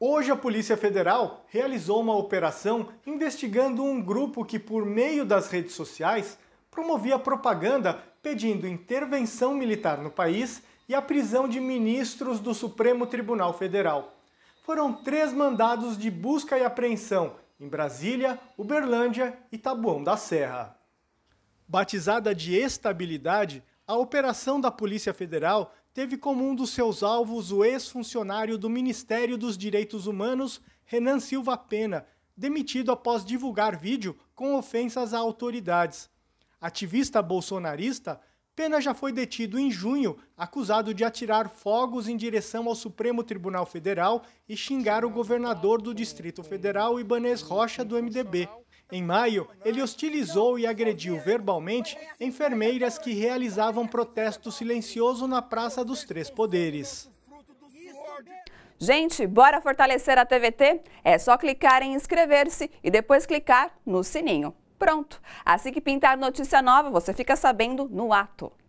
Hoje, a Polícia Federal realizou uma operação investigando um grupo que, por meio das redes sociais, promovia propaganda pedindo intervenção militar no país e a prisão de ministros do Supremo Tribunal Federal. Foram três mandados de busca e apreensão em Brasília, Uberlândia e Taboão da Serra. Batizada de Estabilidade, a operação da Polícia Federal teve como um dos seus alvos o ex-funcionário do Ministério dos Direitos Humanos, Renan Silva Pena, demitido após divulgar vídeo com ofensas a autoridades. Ativista bolsonarista, Pena já foi detido em junho, acusado de atirar fogos em direção ao Supremo Tribunal Federal e xingar o governador do Distrito Federal, Ibanez Rocha, do MDB. Em maio, ele hostilizou e agrediu verbalmente enfermeiras que realizavam protesto silencioso na Praça dos Três Poderes. Gente, bora fortalecer a TVT? É só clicar em inscrever-se e depois clicar no sininho. Pronto! Assim que pintar notícia nova, você fica sabendo no ato.